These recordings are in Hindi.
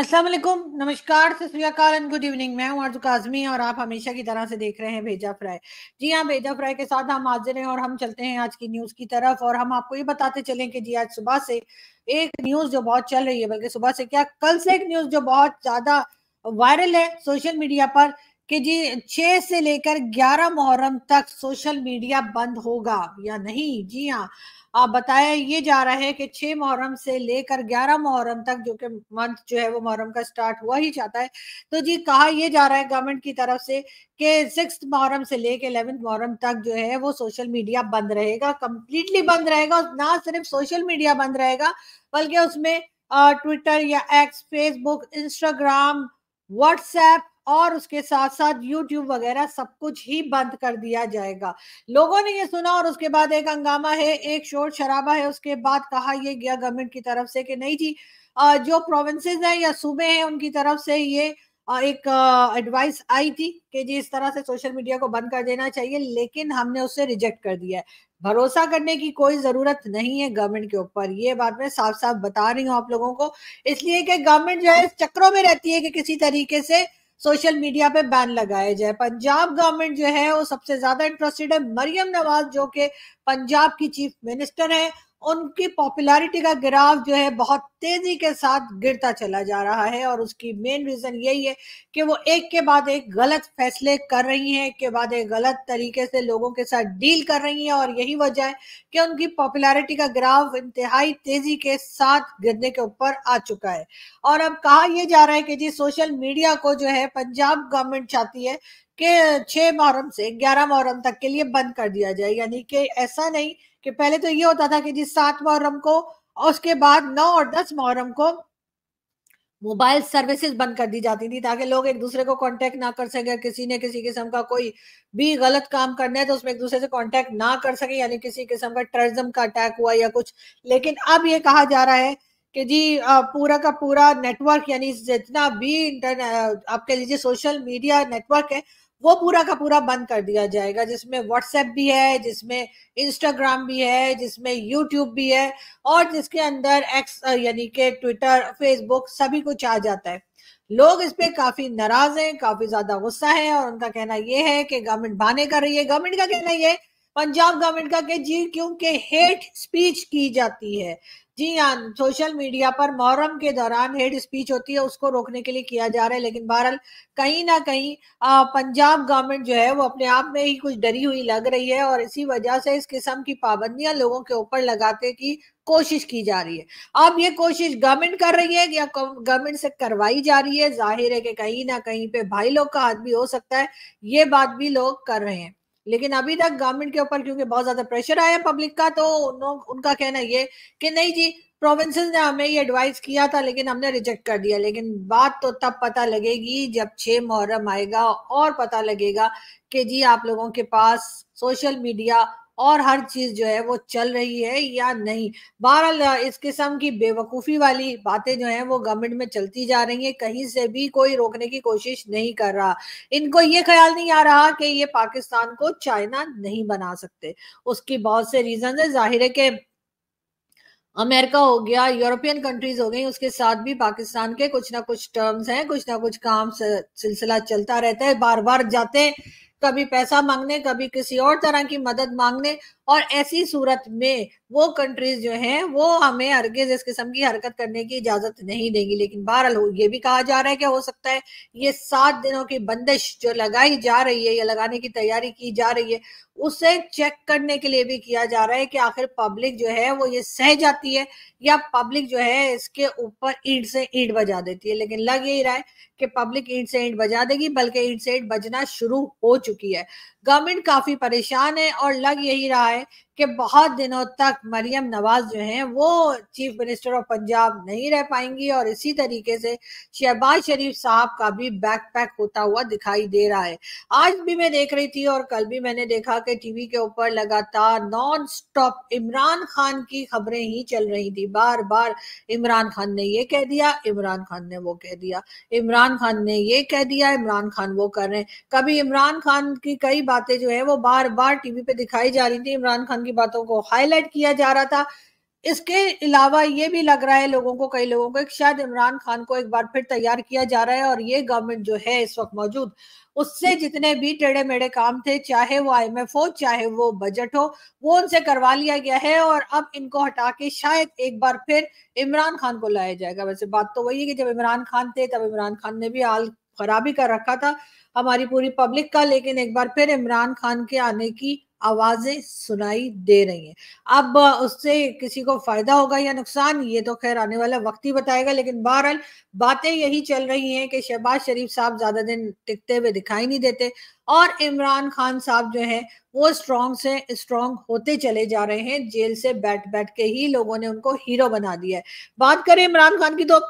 असलम नमस्कार सत्याकाल एंड गुड इवनिंग मैं हूँ अर्जुक आजमी और आप हमेशा की तरह से देख रहे हैं भेजा फ्राई जी हाँ भेजा फ्राई के साथ हम हाजिर हैं और हम चलते हैं आज की न्यूज़ की तरफ और हम आपको ये बताते चलें कि जी आज सुबह से एक न्यूज़ जो बहुत चल रही है बल्कि सुबह से क्या कल से एक न्यूज़ जो बहुत ज़्यादा वायरल है सोशल मीडिया पर कि जी छह से लेकर ग्यारह मुहर्रम तक सोशल मीडिया बंद होगा या नहीं जी हाँ आप बताया ये जा रहा है कि छह मुहर्रम से लेकर ग्यारह मुहर्रम तक जो कि मंथ जो है वो मुहर्रम का स्टार्ट हुआ ही जाता है तो जी कहा यह जा रहा है गवर्नमेंट की तरफ से कि सिक्स मुहर्रम से लेकर इलेवेंथ मुहर्रम तक जो है वो सोशल मीडिया बंद रहेगा कंप्लीटली बंद रहेगा ना सिर्फ सोशल मीडिया बंद रहेगा बल्कि उसमें ट्विटर या एक्स फेसबुक इंस्टाग्राम व्हाट्सएप और उसके साथ साथ यूट्यूब वगैरह सब कुछ ही बंद कर दिया जाएगा लोगों ने ये सुना और उसके बाद एक हंगामा है एक शोर शराबा है उसके बाद कहा यह गया गवर्नमेंट की तरफ से कि नहीं जी जो प्रोविंसेस हैं या सूबे हैं उनकी तरफ से ये एक एडवाइस आई थी कि जी इस तरह से सोशल मीडिया को बंद कर देना चाहिए लेकिन हमने उसे रिजेक्ट कर दिया है भरोसा करने की कोई जरूरत नहीं है गवर्नमेंट के ऊपर ये बात मैं साफ साफ बता रही हूँ आप लोगों को इसलिए कि गवर्नमेंट जो है चक्रों में रहती है कि किसी तरीके से सोशल मीडिया पे बैन लगाया जाए पंजाब गवर्नमेंट जो है वो सबसे ज्यादा इंटरेस्टेड है मरियम नवाज जो कि पंजाब की चीफ मिनिस्टर है उनकी पॉपुलैरिटी का गिराव जो है बहुत तेजी के साथ गिरता चला जा रहा है और उसकी मेन रीजन यही है कि वो एक के बाद एक गलत फैसले कर रही हैं एक के बाद एक गलत तरीके से लोगों के साथ डील कर रही हैं और यही वजह है कि उनकी पॉपुलैरिटी का गिराव इंतहाई तेजी के साथ गिरने के ऊपर आ चुका है और अब कहा यह जा रहा है कि जी सोशल मीडिया को जो है पंजाब गवर्नमेंट चाहती है कि छः मुहर्रम से ग्यारह मुहर्रम तक के लिए बंद कर दिया जाए यानी कि ऐसा नहीं कि पहले तो ये होता था कि जिस सात मुहर्रम को और उसके बाद नौ और दस मुहर्रम को मोबाइल सर्विसेज बंद कर दी जाती थी ताकि लोग एक दूसरे को कांटेक्ट ना कर सके किसी ने किसी किस्म का कोई भी गलत काम करना है तो उसमें एक दूसरे से कांटेक्ट ना कर सके यानी किसी किस्म का टेररिज्म का अटैक हुआ या कुछ लेकिन अब ये कहा जा रहा है कि जी पूरा का पूरा नेटवर्क यानी जितना भी इंटरनेट आप कह लीजिए सोशल मीडिया नेटवर्क है वो पूरा का पूरा बंद कर दिया जाएगा जिसमें व्हाट्सएप भी है जिसमें इंस्टाग्राम भी है जिसमें यूट्यूब भी है और जिसके अंदर एक्स यानी के ट्विटर फेसबुक सभी कुछ आ जाता है लोग इस पर काफी नाराज हैं काफी ज्यादा गुस्सा है और उनका कहना यह है कि गवर्नमेंट भाने कर रही है गवर्नमेंट का कहना यह पंजाब गवर्नमेंट का कि जी क्योंकि हेट स्पीच की जाती है जी हाँ सोशल मीडिया पर मुहर्रम के दौरान हेड स्पीच होती है उसको रोकने के लिए किया जा रहा है लेकिन बहरहाल कहीं ना कहीं पंजाब गवर्नमेंट जो है वो अपने आप में ही कुछ डरी हुई लग रही है और इसी वजह से इस किस्म की पाबंदियां लोगों के ऊपर लगाते की कोशिश की जा रही है अब ये कोशिश गवर्नमेंट कर रही है या गवर्नमेंट से करवाई जा रही है जाहिर है कि कहीं ना कहीं पे भाई लोग का हाथ भी हो सकता है ये बात भी लोग कर रहे हैं लेकिन अभी तक गवर्नमेंट के ऊपर क्योंकि बहुत ज्यादा प्रेशर आया पब्लिक का तो उनका कहना ये कि नहीं जी प्रोविंस ने हमें ये एडवाइस किया था लेकिन हमने रिजेक्ट कर दिया लेकिन बात तो तब पता लगेगी जब छह मुहर्रम आएगा और पता लगेगा कि जी आप लोगों के पास सोशल मीडिया और हर चीज जो है वो चल रही है या नहीं बहरहाल इस किस्म की बेवकूफ़ी वाली बातें जो है वो गवर्नमेंट में चलती जा रही है कहीं से भी कोई रोकने की कोशिश नहीं कर रहा इनको ये ख्याल नहीं आ रहा कि ये पाकिस्तान को चाइना नहीं बना सकते उसकी बहुत से रीज़न है जाहिर है कि अमेरिका हो गया यूरोपियन कंट्रीज हो गई उसके साथ भी पाकिस्तान के कुछ ना कुछ टर्म्स हैं कुछ ना कुछ काम सिलसिला चलता रहता है बार बार जाते कभी पैसा मांगने कभी किसी और तरह की मदद मांगने और ऐसी सूरत में वो कंट्रीज जो हैं वो हमें हरगिज इस किस्म की हरकत करने की इजाजत नहीं देंगी लेकिन बहरहाल ये भी कहा जा रहा है कि हो सकता है ये सात दिनों की बंदिश जो लगाई जा रही है या लगाने की तैयारी की जा रही है उसे चेक करने के लिए भी किया जा रहा है कि आखिर पब्लिक जो है वो ये सह जाती है या पब्लिक जो है इसके ऊपर ईंट से ईंट बजा देती है लेकिन लग यही रहा है कि पब्लिक ईंट से ईंट बजा देगी बल्कि ईंट से ईंट बजना शुरू हो चुकी है गवर्नमेंट काफ़ी परेशान है और लग यही रहा है कि बहुत दिनों तक मरियम नवाज जो हैं वो चीफ मिनिस्टर ऑफ पंजाब नहीं रह पाएंगी और इसी तरीके से शहबाज शरीफ साहब का भी बैक पैक होता हुआ दिखाई दे रहा है आज भी मैं देख रही थी और कल भी मैंने देखा कि टीवी के ऊपर लगातार नॉन स्टॉप इमरान खान की खबरें ही चल रही थी बार बार इमरान खान ने ये कह दिया इमरान खान ने वो कह दिया इमरान खान ने ये कह दिया इमरान खान वो कर रहे हैं कभी इमरान खान की कई बार बातें जो है वो बार बार टीवी पे दिखाई जा रही थी इमरान खान की बातों को हाईलाइट किया जा रहा था इसके अलावा ये भी लग रहा है लोगों को कई लोगों को शायद इमरान खान को एक बार फिर तैयार किया जा रहा है और ये गवर्नमेंट जो है इस वक्त मौजूद उससे जितने भी टेढ़े मेढ़े काम थे चाहे वो आई हो चाहे वो बजट हो वो उनसे करवा लिया गया है और अब इनको हटा के शायद एक बार फिर इमरान खान को लाया जाएगा वैसे बात तो वही है कि जब इमरान खान थे तब इमरान खान ने भी हाल खराबी कर रखा था हमारी पूरी पब्लिक का लेकिन एक बार फिर इमरान खान के आने की आवाजें सुनाई दे रही हैं अब उससे किसी को फायदा होगा या नुकसान ये तो खैर आने वाला वक्त ही बताएगा लेकिन बहरहाल बातें यही चल रही हैं कि शहबाज शरीफ साहब ज्यादा दिन टिकते हुए दिखाई नहीं देते और इमरान खान साहब जो है वो स्ट्रॉन्ग से स्ट्रॉन्ग होते चले जा रहे हैं जेल से बैठ बैठ के ही लोगों ने उनको हीरो बना दिया है बात करें इमरान खान की तो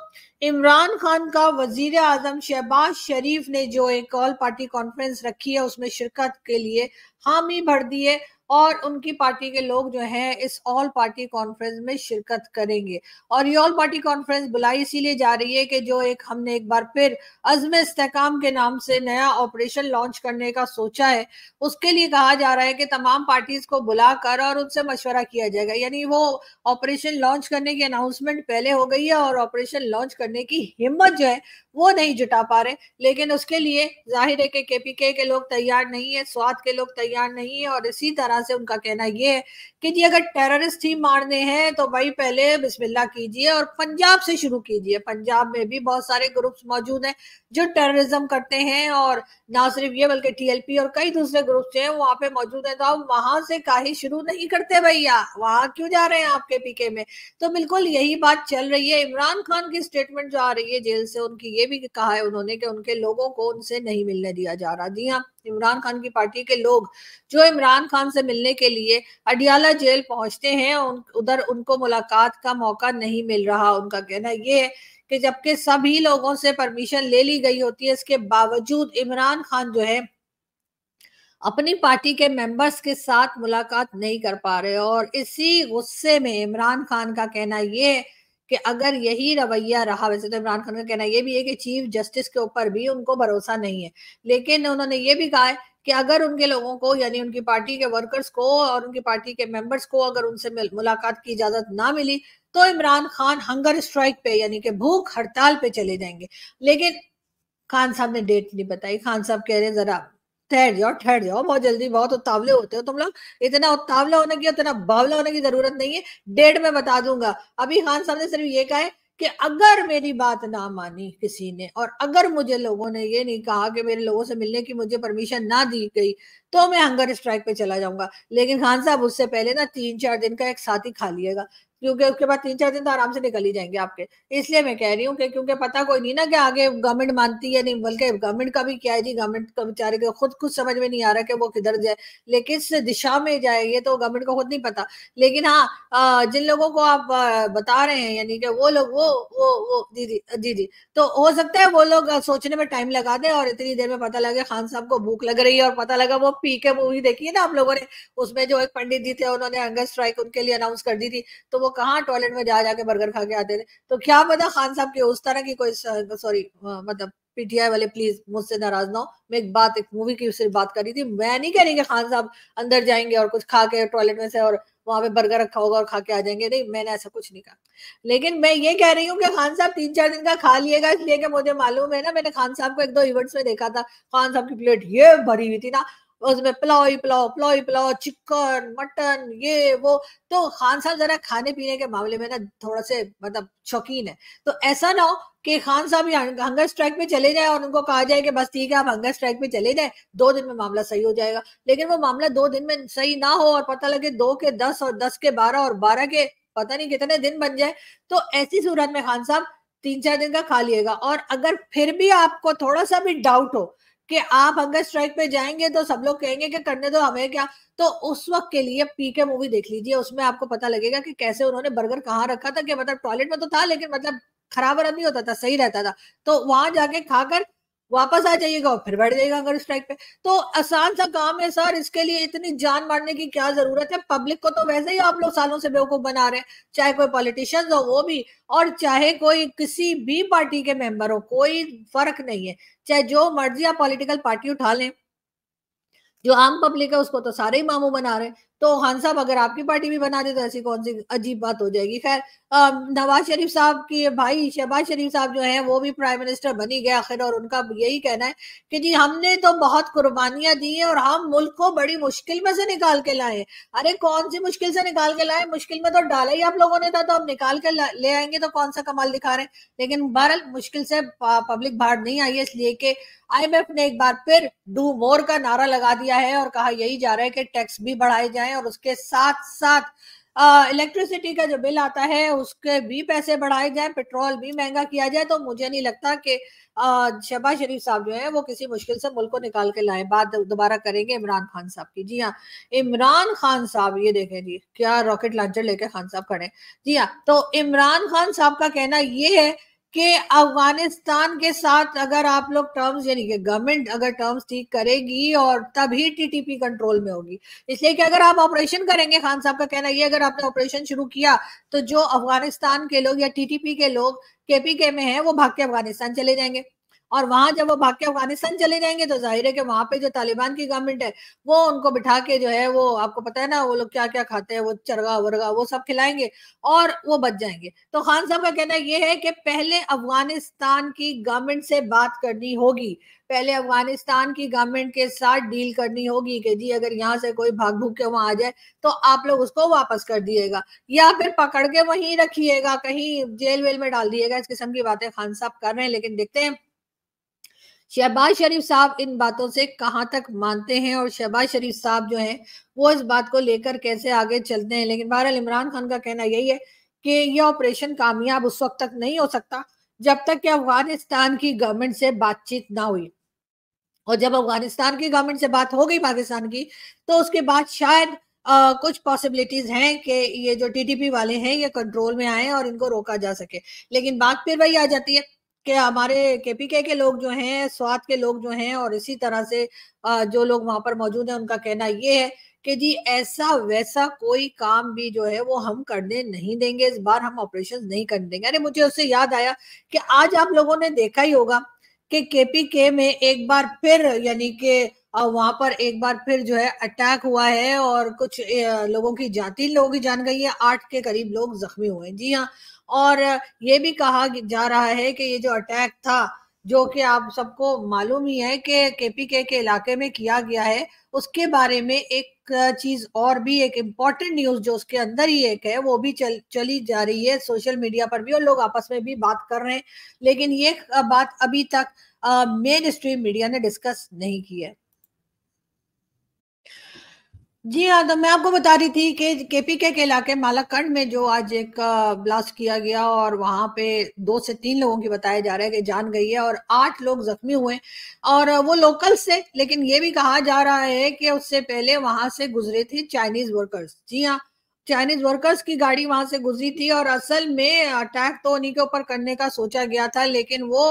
इमरान खान का वजीर आजम शहबाज शरीफ ने जो एक ऑल पार्टी कॉन्फ्रेंस रखी है उसमें शिरकत के लिए हामी भर दी है और उनकी पार्टी के लोग जो हैं इस ऑल पार्टी कॉन्फ्रेंस में शिरकत करेंगे और ये ऑल पार्टी कॉन्फ्रेंस बुलाई इसीलिए जा रही है कि जो एक हमने एक बार फिर अजम इस्तेकाम के नाम से नया ऑपरेशन लॉन्च करने का सोचा है उसके लिए कहा जा रहा है कि तमाम पार्टीज को बुलाकर और उनसे मशवरा किया जाएगा यानी वो ऑपरेशन लॉन्च करने की अनाउंसमेंट पहले हो गई है और ऑपरेशन लॉन्च करने की हिम्मत जो है वो नहीं जुटा पा रहे लेकिन उसके लिए जाहिर है कि के पी के लोग तैयार नहीं है स्वाद के लोग तैयार नहीं है और इसी तरह से उनका कहना ये है कि जी अगर टेररिस्ट ही मारने हैं तो भाई पहले बिस्मिल्लाह कीजिए और पंजाब से शुरू कीजिए पंजाब में भी बहुत सारे ग्रुप्स मौजूद हैं जो टेररिज्म करते हैं और ना सिर्फ ये बल्कि टीएलपी और कई दूसरे ग्रुप्स हैं वहाँ पे मौजूद हैं तो आप वहां से काही शुरू नहीं करते भैया वहां क्यों जा रहे हैं आपके पीके में तो बिल्कुल यही बात चल रही है इमरान खान की स्टेटमेंट जो आ रही है जेल से उनकी ये भी कहा है उन्होंने कि उनके लोगों को उनसे नहीं मिलने दिया जा रहा जी हाँ इमरान खान की पार्टी के लोग जो इमरान खान से मिलने के लिए अडियाला जेल पहुंचते हैं उन, उधर उनको मुलाकात का मौका नहीं मिल रहा उनका कहना ये है कि जबकि सभी लोगों से परमिशन ले ली गई होती है इसके बावजूद इमरान खान जो है अपनी पार्टी के मेंबर्स के साथ मुलाकात नहीं कर पा रहे और इसी गुस्से में इमरान खान का कहना यह है कि अगर यही रवैया रहा वैसे तो इमरान खान का कहना यह भी है कि चीफ जस्टिस के ऊपर भी उनको भरोसा नहीं है लेकिन उन्होंने ये भी कहा है कि अगर उनके लोगों को यानी उनकी पार्टी के वर्कर्स को और उनकी पार्टी के मेंबर्स को अगर उनसे मुलाकात की इजाजत ना मिली तो इमरान खान हंगर स्ट्राइक पे यानी कि भूख हड़ताल पे चले जाएंगे लेकिन खान साहब ने डेट नहीं बताई खान साहब कह रहे जरा ठहर जाओ ठहर जाओ बहुत जल्दी बहुत उतावले होते हो तुम लोग इतना उतावला होने की इतना बावला होने की जरूरत नहीं है डेढ़ में बता दूंगा अभी खान साहब ने सिर्फ ये कहा है कि अगर मेरी बात ना मानी किसी ने और अगर मुझे लोगों ने ये नहीं कहा कि मेरे लोगों से मिलने की मुझे परमिशन ना दी गई तो मैं हंगर स्ट्राइक पे चला जाऊंगा लेकिन खान साहब उससे पहले ना तीन चार दिन का एक साथी खा लिएगा क्योंकि उसके बाद तीन चार दिन तो आराम से निकल ही जाएंगे आपके इसलिए मैं कह रही हूँ क्योंकि पता कोई नहीं ना कि आगे गवर्नमेंट मानती है नहीं बल्कि गवर्नमेंट का भी क्या है जी गवर्नमेंट का बेचारे को खुद कुछ समझ में नहीं आ रहा कि वो किधर जाए लेकिन किस दिशा में जाए ये तो गवर्नमेंट को खुद नहीं पता लेकिन हाँ जिन लोगों को आप बता रहे हैं यानी कि वो लोग वो वो वो जी जी जी जी तो हो सकता है वो लोग सोचने में टाइम लगा दें और इतनी देर में पता लगे खान साहब को भूख लग रही है और पता लगा वो पी के मूवी देखी है ना आप लोगों ने उसमें जो एक पंडित जी थे उन्होंने हंगर स्ट्राइक उनके लिए अनाउंस कर दी थी तो वो वो कहाँ टॉयलेट में जा जाके बर्गर खा के आते थे तो क्या पता खान साहब के उस तरह की कोई सॉरी मतलब पीटीआई वाले प्लीज मुझसे नाराज ना हो मैं एक बात एक मूवी की सिर्फ बात कर रही थी मैं नहीं कह रही कि खान साहब अंदर जाएंगे और कुछ खा के टॉयलेट में से और वहां पे बर्गर रखा होगा और खा के आ जाएंगे नहीं मैंने ऐसा कुछ नहीं कहा लेकिन मैं ये कह रही हूँ कि खान साहब तीन चार दिन का खा लिएगा इसलिए कि मुझे मालूम है ना मैंने खान साहब को एक दो इवेंट्स में देखा था खान साहब की प्लेट ये भरी हुई थी ना उसमें पुलाव पुलाव पुलाव पुलाव चिकन मटन ये वो तो खान साहब जरा खाने पीने के मामले में ना थोड़ा से मतलब शौकीन है तो ऐसा ना हो कि खान साहब हंगर स्ट्राइक में चले जाए और उनको कहा जाए कि बस ठीक है आप हंगर स्ट्राइक में चले जाए दो दिन में मामला सही हो जाएगा लेकिन वो मामला दो दिन में सही ना हो और पता लगे दो के दस और दस के बारह और बारह के पता नहीं कितने दिन बन जाए तो ऐसी सूरत में खान साहब तीन चार दिन का खा लिएगा और अगर फिर भी आपको थोड़ा सा भी डाउट हो कि आप हंगर स्ट्राइक पे जाएंगे तो सब लोग कहेंगे कि करने दो हमें क्या तो उस वक्त के लिए पी के मूवी देख लीजिए उसमें आपको पता लगेगा कि कैसे उन्होंने बर्गर कहाँ रखा था कि मतलब टॉयलेट में तो था लेकिन मतलब खराब नहीं होता था सही रहता था तो वहां जाके खाकर वापस आ जाइएगा और फिर बैठ जाइएगा अगर स्ट्राइक पे तो आसान सा काम है सर इसके लिए इतनी जान मारने की क्या जरूरत है पब्लिक को तो वैसे ही आप लोग सालों से बेवकूफ बना रहे हैं चाहे कोई पॉलिटिशियंस हो वो भी और चाहे कोई किसी भी पार्टी के मेंबर हो कोई फर्क नहीं है चाहे जो मर्जी आप पॉलिटिकल पार्टी उठा लें जो आम पब्लिक है उसको तो सारे ही मामू बना रहे हैं तो खान साहब अगर आपकी पार्टी भी बना दे तो ऐसी कौन सी अजीब बात हो जाएगी खैर नवाज शरीफ साहब की भाई शहबाज शरीफ साहब जो है वो भी प्राइम मिनिस्टर बनी गए आखिर और उनका यही कहना है कि जी हमने तो बहुत कुर्बानियां दी हैं और हम मुल्क को बड़ी मुश्किल में से निकाल के लाए अरे कौन सी मुश्किल से निकाल के लाए मुश्किल में तो डाला ही आप लोगों ने था तो हम निकाल के ले आएंगे तो कौन सा कमाल दिखा रहे हैं लेकिन बहरहाल मुश्किल से पब्लिक बाहर नहीं आई है इसलिए कि आईएमएफ ने एक बार फिर डू मोर का नारा लगा दिया है और कहा यही जा रहा है कि टैक्स भी बढ़ाए जाए हैं और उसके साथ साथ इलेक्ट्रिसिटी का जो बिल आता है उसके भी पैसे बढ़ाए जाए पेट्रोल भी महंगा किया जाए तो मुझे नहीं लगता कि शहबाज शरीफ साहब जो है वो किसी मुश्किल से मुल्क को निकाल के लाए बात दोबारा करेंगे इमरान खान साहब की जी हाँ इमरान खान साहब ये देखें जी क्या रॉकेट लॉन्चर लेके खान साहब खड़े जी हाँ तो इमरान खान साहब का कहना ये है कि अफगानिस्तान के साथ अगर आप लोग टर्म्स यानी कि गवर्नमेंट अगर टर्म्स ठीक करेगी और तभी टीटीपी कंट्रोल में होगी इसलिए कि अगर आप ऑपरेशन करेंगे खान साहब का कहना ये अगर आपने ऑपरेशन शुरू किया तो जो अफगानिस्तान के लोग या टीटीपी के लोग केपीके में हैं वो भाग के अफगानिस्तान चले जाएंगे और वहां जब वो भाग के अफगानिस्तान चले जाएंगे तो जाहिर है कि वहां पे जो तालिबान की गवर्नमेंट है वो उनको बिठा के जो है वो आपको पता है ना वो लोग क्या क्या खाते हैं वो चरगा वरगा वो सब खिलाएंगे और वो बच जाएंगे तो खान साहब का कहना यह है कि पहले अफगानिस्तान की गवर्नमेंट से बात करनी होगी पहले अफगानिस्तान की गवर्नमेंट के साथ डील करनी होगी कि जी अगर यहाँ से कोई भाग भूक के वहां आ जाए तो आप लोग उसको वापस कर दिएगा या फिर पकड़ के वहीं रखिएगा कहीं जेल वेल में डाल दिएगा इस किस्म की बातें खान साहब कर रहे हैं लेकिन देखते हैं शहबाज शरीफ साहब इन बातों से कहाँ तक मानते हैं और शहबाज शरीफ साहब जो हैं वो इस बात को लेकर कैसे आगे चलते हैं लेकिन बहरहाल इमरान खान का कहना यही है कि यह ऑपरेशन कामयाब उस वक्त तक नहीं हो सकता जब तक कि अफगानिस्तान की गवर्नमेंट से बातचीत ना हुई और जब अफगानिस्तान की गवर्नमेंट से बात हो गई पाकिस्तान की तो उसके बाद शायद आ, कुछ पॉसिबिलिटीज हैं कि ये जो टीटीपी वाले हैं ये कंट्रोल में आए और इनको रोका जा सके लेकिन बात फिर वही आ जाती है कि हमारे केपीके के लोग जो हैं स्वाद के लोग जो हैं और इसी तरह से जो लोग वहां पर मौजूद हैं उनका कहना ये है कि जी ऐसा वैसा कोई काम भी जो है वो हम करने नहीं देंगे इस बार हम ऑपरेशन नहीं करने देंगे अरे मुझे उससे याद आया कि आज आप लोगों ने देखा ही होगा कि केपीके में एक बार फिर यानी कि वहां पर एक बार फिर जो है अटैक हुआ है और कुछ लोगों की जाति लोगों की जान गई है आठ के करीब लोग जख्मी हुए हैं जी हाँ और ये भी कहा जा रहा है कि ये जो अटैक था जो कि आप सबको मालूम ही है कि केपीके के इलाके में किया गया है उसके बारे में एक चीज और भी एक इम्पॉर्टेंट न्यूज जो उसके अंदर ही एक है वो भी चल चली जा रही है सोशल मीडिया पर भी और लोग आपस में भी बात कर रहे हैं लेकिन ये बात अभी तक मेन स्ट्रीम मीडिया ने डिस्कस नहीं की है जी हाँ तो मैं आपको बता रही थी कि केपीके के इलाके मालाकंड में जो आज एक ब्लास्ट किया गया और वहां पे दो से तीन लोगों की बताया जा रहा है कि जान गई है और आठ लोग जख्मी हुए और वो लोकल से लेकिन ये भी कहा जा रहा है कि उससे पहले वहां से गुजरे थे चाइनीज वर्कर्स जी हाँ चाइनीज वर्कर्स की गाड़ी वहां से गुजरी थी और असल में अटैक तो उन्हीं के ऊपर करने का सोचा गया था लेकिन वो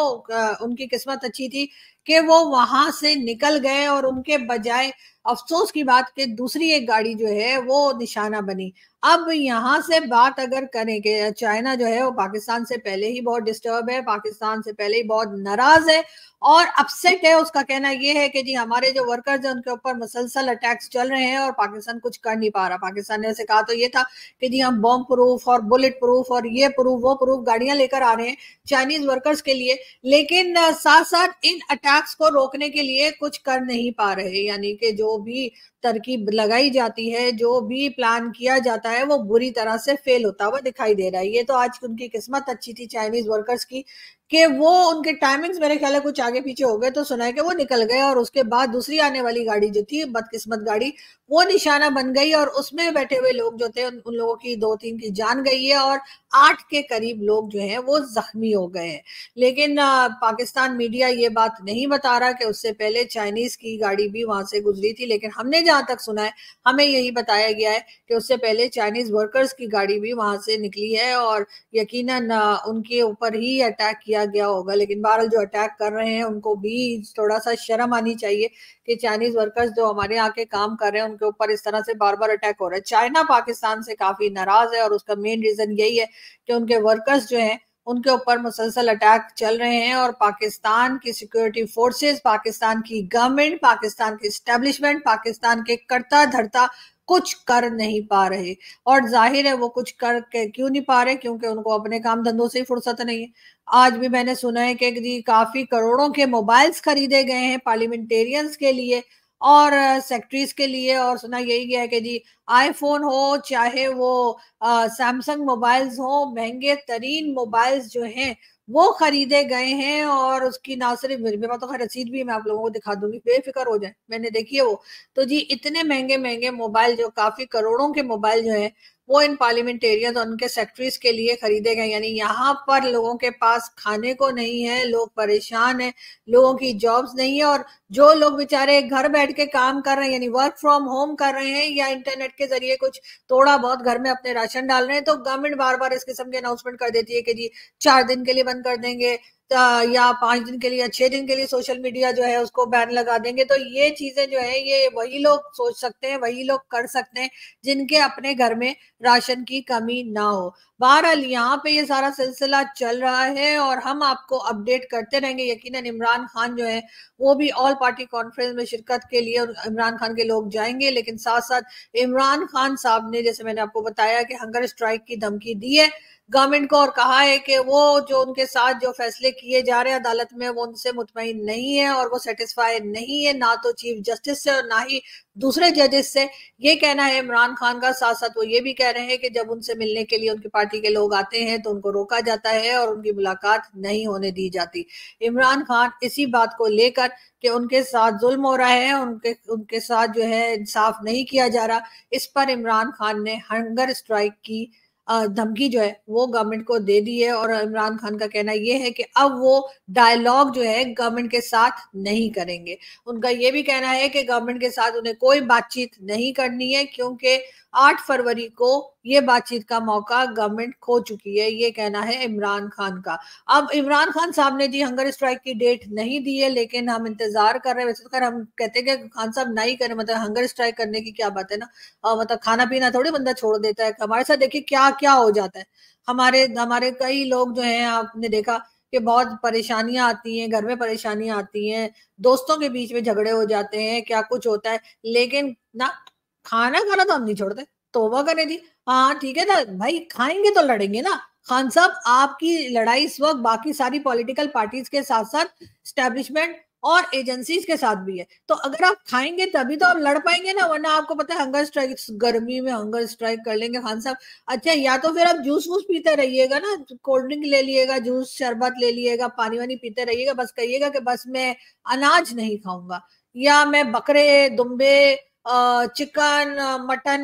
उनकी किस्मत अच्छी थी कि वो वहां से निकल गए और उनके बजाय अफसोस की बात कि दूसरी एक गाड़ी जो है वो निशाना बनी अब यहाँ से बात अगर करें कि चाइना जो है वो पाकिस्तान से पहले ही बहुत डिस्टर्ब है पाकिस्तान से पहले ही बहुत नाराज है और अपसेट है उसका कहना यह है कि जी हमारे जो वर्कर्स हैं उनके ऊपर मुसलसल अटैक्स चल रहे हैं और पाकिस्तान कुछ कर नहीं पा रहा पाकिस्तान ने ऐसे कहा तो ये था कि जी हम बॉम्ब प्रूफ और बुलेट प्रूफ और ये प्रूफ वो प्रूफ गाड़ियां लेकर आ रहे हैं चाइनीज वर्कर्स के लिए लेकिन साथ साथ इन अटैक अटैक्स को रोकने के लिए कुछ कर नहीं पा रहे यानी कि जो भी तरकीब लगाई जाती है जो भी प्लान किया जाता है वो बुरी तरह से फेल होता हुआ दिखाई दे रहा है ये तो आज उनकी किस्मत अच्छी थी चाइनीज वर्कर्स की कि वो उनके टाइमिंग्स मेरे ख्याल है कुछ आगे पीछे हो गए तो सुना कि वो निकल गए और उसके बाद दूसरी आने वाली गाड़ी जो थी बदकिस्मत गाड़ी वो निशाना बन गई और उसमें बैठे हुए लोग जो थे उन, उन लोगों की दो तीन की जान गई है और आठ के करीब लोग जो हैं वो जख्मी हो गए हैं लेकिन आ, पाकिस्तान मीडिया ये बात नहीं बता रहा कि उससे पहले चाइनीज की गाड़ी भी वहां से गुजरी थी लेकिन हमने जहां तक सुना है हमें यही बताया गया है कि उससे पहले चाइनीज वर्कर्स की गाड़ी भी वहां से निकली है और यकीनन उनके ऊपर ही अटैक किया गया होगा लेकिन बहरहाल जो अटैक कर रहे हैं उनको भी थोड़ा सा शर्म आनी चाहिए कि चाइनीज वर्कर्स जो हमारे यहाँ के काम कर रहे हैं उनके ऊपर इस तरह से बार बार अटैक हो रहा है चाइना पाकिस्तान से काफी नाराज है और उसका मेन रीजन यही है कि उनके वर्कर्स जो है उनके ऊपर मुसलसल अटैक चल रहे हैं और पाकिस्तान की सिक्योरिटी फोर्सेस पाकिस्तान की गवर्नमेंट पाकिस्तान की स्टेब्लिशमेंट पाकिस्तान के करता धरता कुछ कर नहीं पा रहे और जाहिर है वो कुछ कर के क्यों नहीं पा रहे क्योंकि उनको अपने काम धंधों से ही फुर्सत नहीं है आज भी मैंने सुना है कि जी काफी करोड़ों के मोबाइल्स खरीदे गए हैं पार्लियामेंटेरियंस के लिए और सेक्ट्रीज के लिए और सुना यही गया है कि जी आईफोन हो चाहे वो सैमसंग मोबाइल्स हो महंगे तरीन मोबाइल्स जो हैं वो खरीदे गए हैं और उसकी ना सिर्फ मेरे पास तो खैर रसीद भी मैं आप लोगों को दिखा दूंगी बेफिक्र हो जाए मैंने देखी है वो तो जी इतने महंगे महंगे मोबाइल जो काफी करोड़ों के मोबाइल जो है वो इन पार्लियामेंटेरियन और उनके सेक्रेटरीज के लिए खरीदे गए यानी यहाँ पर लोगों के पास खाने को नहीं है लोग परेशान हैं लोगों की जॉब्स नहीं है और जो लोग बेचारे घर बैठ के काम कर रहे हैं यानी वर्क फ्रॉम होम कर रहे हैं या इंटरनेट के जरिए कुछ थोड़ा बहुत घर में अपने राशन डाल रहे हैं तो गवर्नमेंट बार बार इस किस्म के अनाउंसमेंट कर देती है कि जी चार दिन के लिए बंद कर देंगे या पांच दिन के लिए या छह दिन के लिए सोशल मीडिया जो है उसको बैन लगा देंगे तो ये चीजें जो है ये वही लोग सोच सकते हैं वही लोग कर सकते हैं जिनके अपने घर में राशन की कमी ना हो बहरहाल यहाँ पे ये सारा सिलसिला चल रहा है और हम आपको अपडेट करते रहेंगे यकीन इमरान खान जो है वो भी ऑल पार्टी कॉन्फ्रेंस में शिरकत के लिए इमरान खान के लोग जाएंगे लेकिन साथ साथ इमरान खान साहब ने जैसे मैंने आपको बताया कि हंगर स्ट्राइक की धमकी दी है गवर्नमेंट को और कहा है कि वो जो उनके साथ जो फैसले किए जा रहे हैं अदालत में वो उनसे मुतमिन नहीं है और वो सेटिस्फाई नहीं है ना तो चीफ जस्टिस से और ना ही दूसरे जजेस से ये कहना है इमरान खान का साथ साथ वो ये भी कह रहे हैं कि जब उनसे मिलने के लिए उनकी पार्टी के लोग आते हैं तो उनको रोका जाता है और उनकी मुलाकात नहीं होने दी जाती इमरान खान इसी बात को लेकर कि उनके साथ जुल्म हो रहा है उनके उनके साथ जो है इंसाफ नहीं किया जा रहा इस पर इमरान खान ने हंगर स्ट्राइक की धमकी जो है वो गवर्नमेंट को दे दी है और इमरान खान का कहना यह है कि अब वो डायलॉग जो है गवर्नमेंट के साथ नहीं करेंगे उनका ये भी कहना है कि गवर्नमेंट के साथ उन्हें कोई बातचीत नहीं करनी है क्योंकि आठ फरवरी को ये बातचीत का मौका गवर्नमेंट खो चुकी है ये कहना है इमरान खान का अब इमरान खान साहब ने जी हंगर स्ट्राइक की डेट नहीं दी है लेकिन हम इंतजार कर रहे हैं वैसे तो खैर हम कहते हैं कि खान साहब नहीं करें मतलब हंगर स्ट्राइक करने की क्या बात है ना मतलब खाना पीना थोड़ी बंदा छोड़ देता है हमारे साथ देखिए क्या क्या हो जाता है हमारे हमारे कई लोग जो हैं आपने देखा कि बहुत परेशानियां आती हैं घर में परेशानियां आती हैं दोस्तों के बीच में झगड़े हो जाते हैं क्या कुछ होता है लेकिन ना खाना खाना तो हम नहीं छोड़ते तोबा करे जी हाँ ठीक है ना भाई खाएंगे तो लड़ेंगे ना खान साहब आपकी लड़ाई इस वक्त बाकी सारी पॉलिटिकल पार्टीज के साथ साथ स्टैब्लिशमेंट और एजेंसीज के साथ भी है तो अगर आप खाएंगे तभी तो आप लड़ पाएंगे ना वरना आपको पता है हंगर स्ट्राइक गर्मी में हंगर स्ट्राइक कर लेंगे खान साहब अच्छा या तो फिर आप जूस वूस पीते रहिएगा ना कोल्ड ड्रिंक ले लिएगा जूस शरबत ले लिएगा पानी वानी पीते रहिएगा बस कहिएगा कि बस मैं अनाज नहीं खाऊंगा या मैं बकरे दुम्बे चिकन मटन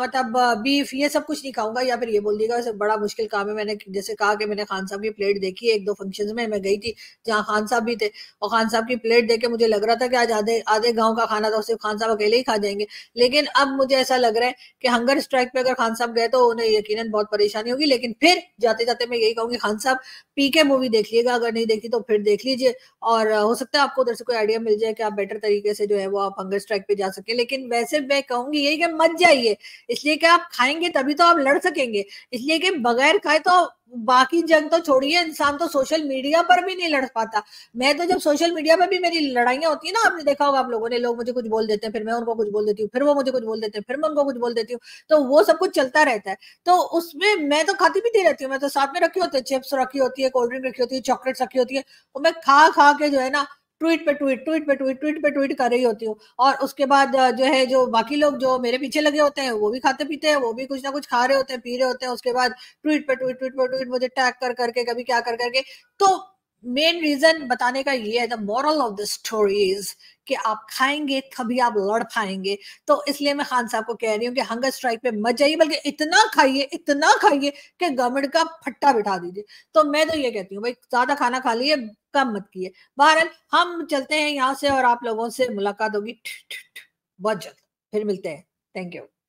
मतलब बीफ ये सब कुछ नहीं खाऊंगा या फिर ये बोल दिएगा वैसे बड़ा मुश्किल काम है मैंने जैसे कहा कि मैंने खान साहब की प्लेट देखी है एक दो फंक्शन में मैं गई थी जहाँ खान साहब भी थे और खान साहब की प्लेट देख के मुझे लग रहा था कि आज आधे आधे गाँव का खाना था सिर्फ खान साहब अकेले ही खा जाएंगे लेकिन अब मुझे ऐसा लग रहा है कि हंगर स्ट्राइक पे अगर खान साहब गए तो उन्हें यकीन बहुत परेशानी होगी लेकिन फिर जाते जाते मैं यही कहूँगी खान साहब पी के मूवी देख लीजिएगा अगर नहीं देखी तो फिर देख लीजिए और हो सकता है आपको उधर से कोई आइडिया मिल जाए कि आप बेटर तरीके से जो है वो आप हंगर स्ट्राइक पे जा सके लेकिन लेकिन वैसे मैं कहूंगी यही कि मत जाइए इसलिए कि आप खाएंगे तभी तो आप लड़ सकेंगे इसलिए कि बगैर खाए तो बाकी जंग तो छोड़िए इंसान तो सोशल मीडिया पर भी नहीं लड़ पाता मैं तो जब सोशल मीडिया पर भी मेरी लड़ाइयाँ होती है ना आपने देखा होगा आप लोगों ने लोग मुझे कुछ बोल देते हैं फिर मैं उनको कुछ बोल देती हूँ फिर वो मुझे कुछ बोल देते हैं फिर मैं उनको कुछ बोल देती हूँ तो वो सब कुछ चलता रहता है तो उसमें मैं तो खाती पीती रहती हूँ मैं तो साथ में रखी होती है चिप्स रखी होती है कोल्ड ड्रिंक रखी होती है चॉकलेट्स रखी होती है और मैं खा खा के जो है ना ट्वीट पे ट्वीट ट्वीट पे ट्वीट ट्वीट पे ट्वीट कर रही होती हूँ और उसके बाद जो है जो बाकी लोग जो मेरे पीछे लगे होते हैं वो भी खाते पीते हैं वो भी कुछ ना कुछ खा रहे होते हैं पी रहे होते हैं उसके बाद ट्वीट पे ट्वीट ट्वीट पे ट्वीट मुझे टैग कर करके कभी क्या कर करके तो मेन रीजन बताने का ये है the moral of the story is कि आप खाएंगे तभी आप लड़ पाएंगे तो इसलिए मैं खान साहब को कह रही हूँ कि हंगर स्ट्राइक पे मत जाइए बल्कि इतना खाइए इतना खाइए कि गवर्नमेंट का फट्टा बिठा दीजिए तो मैं तो ये कहती हूँ भाई ज्यादा खाना खा लिए कम मत किए बहरहाल हम चलते हैं यहाँ से और आप लोगों से मुलाकात होगी बहुत जल्द फिर मिलते हैं थैंक यू